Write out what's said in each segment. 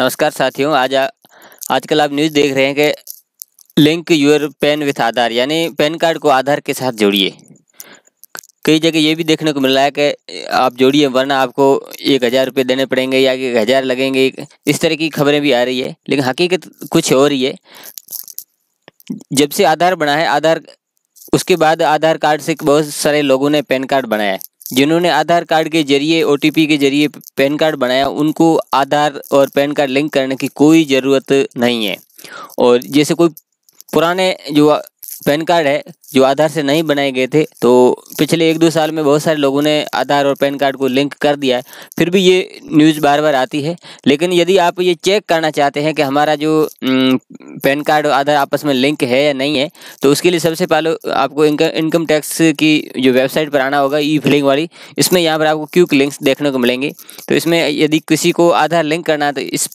नमस्कार साथियों आज आ, आजकल आप न्यूज़ देख रहे हैं कि link your PAN with Aadhaar यानी पैन कार्ड को आधार के साथ जोड़िए कई जगह ये भी देखने को मिल रहा है कि आप जोड़िए वरना आपको एक हज़ार रुपये देने पड़ेंगे या एक हज़ार लगेंगे इस तरह की खबरें भी आ रही है लेकिन हकीकत कुछ और ही है जब से आधार बना है आधार उसके बाद आधार कार्ड से बहुत सारे लोगों ने पैन कार्ड बनाया है जिन्होंने आधार कार्ड के जरिए ओ के जरिए पैन कार्ड बनाया उनको आधार और पैन कार्ड लिंक करने की कोई ज़रूरत नहीं है और जैसे कोई पुराने जो पैन कार्ड है जो आधार से नहीं बनाए गए थे तो पिछले एक दो साल में बहुत सारे लोगों ने आधार और पैन कार्ड को लिंक कर दिया है फिर भी ये न्यूज़ बार बार आती है लेकिन यदि आप ये चेक करना चाहते हैं कि हमारा जो पैन कार्ड और आधार आपस में लिंक है या नहीं है तो उसके लिए सबसे पहले आपको इनकम टैक्स की जो वेबसाइट पर आना होगा ई फिलिंग वाली इसमें यहाँ पर आपको क्यूक लिंक्स देखने को मिलेंगे तो इसमें यदि किसी को आधार लिंक करना है तो इस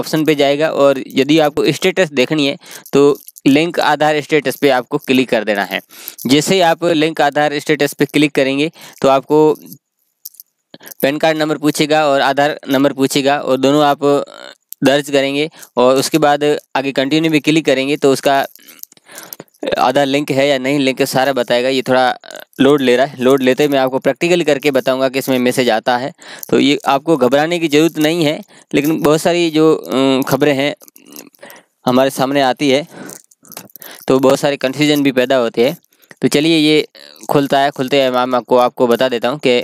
ऑप्शन पर जाएगा और यदि आपको स्टेटस देखनी है तो लिंक आधार स्टेटस पे आपको क्लिक कर देना है जैसे ही आप लिंक आधार स्टेटस पे क्लिक करेंगे तो आपको पैन कार्ड नंबर पूछेगा और आधार नंबर पूछेगा और दोनों आप दर्ज करेंगे और उसके बाद आगे कंटिन्यू भी क्लिक करेंगे तो उसका आधार लिंक है या नहीं लिंक सारा बताएगा ये थोड़ा लोड ले रहा है लोड लेते मैं आपको प्रैक्टिकली करके बताऊंगा कि इसमें मैसेज आता है तो ये आपको घबराने की ज़रूरत नहीं है लेकिन बहुत सारी जो खबरें हैं हमारे सामने आती है तो बहुत सारे कन्फ्यूजन भी पैदा होते हैं तो चलिए ये खुलता है खुलते हैं मैम आपको आपको बता देता हूँ कि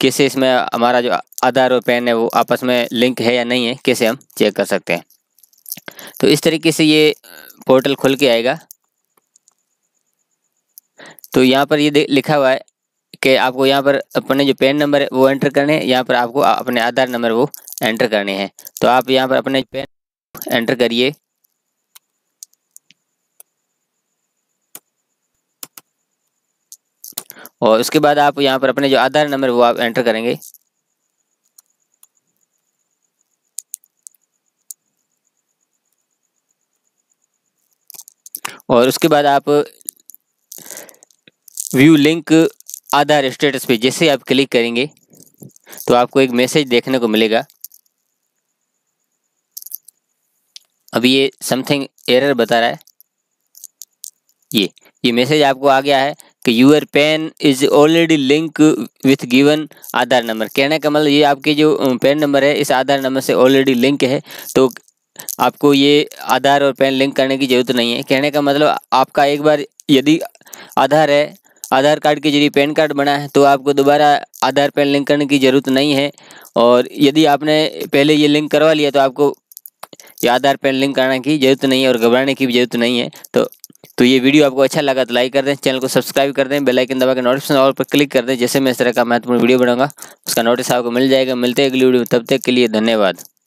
कैसे इसमें हमारा जो आधार और पैन है वो आपस में लिंक है या नहीं है कैसे हम चेक कर सकते हैं तो इस तरीके से ये पोर्टल खुल के आएगा तो यहाँ पर ये लिखा हुआ है कि आपको यहाँ पर अपने जो पैन नंबर है वो एंटर करने हैं यहाँ पर आपको अपने आधार नंबर वो एंटर करने हैं तो आप यहाँ पर अपने पैन एंटर करिए और उसके बाद आप यहाँ पर अपने जो आधार नंबर वो आप एंटर करेंगे और उसके बाद आप व्यू लिंक आधार स्टेटस पे जैसे आप क्लिक करेंगे तो आपको एक मैसेज देखने को मिलेगा अभी ये समथिंग एरर बता रहा है ये ये मैसेज आपको आ गया है कि your PAN is already link with given Aadhaar number कहने का मतलब ये आपके जो पेन नंबर है इस आधार नंबर से ऑलरेडी लिंक है तो आपको ये आधार और पेन लिंक करने की ज़रूरत नहीं है कहने का मतलब आपका एक बार यदि आधार है आधार कार्ड के जरिए पैन कार्ड बना है तो आपको दोबारा आधार पैन लिंक करने की ज़रूरत नहीं है और यदि आपने पहले ये लिंक करवा लिया तो आपको ये आधार पैन लिंक करने की ज़रूरत नहीं है और घबराने की भी ज़रूरत नहीं है तो तो ये वीडियो आपको अच्छा लगा तो लाइक कर दें चैनल को सब्सक्राइब कर दें बेलाइकन दबा के नोटिफिकेशन ऑल पर क्लिक कर दें जैसे मैं इस तरह का महत्वपूर्ण वीडियो बनाऊंगा उसका नोटिस आपको मिल जाएगा मिलते हैं अगली वीडियो में तब तक के लिए धन्यवाद